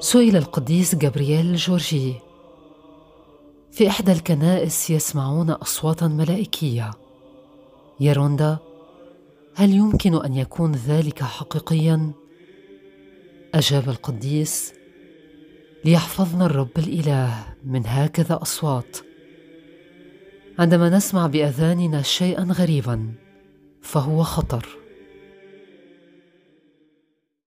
سئل القديس جبريل جورجي في إحدى الكنائس يسمعون أصواتا ملائكية يا روندا هل يمكن أن يكون ذلك حقيقيا؟ أجاب القديس ليحفظنا الرب الإله من هكذا أصوات عندما نسمع بأذاننا شيئا غريبا فهو خطر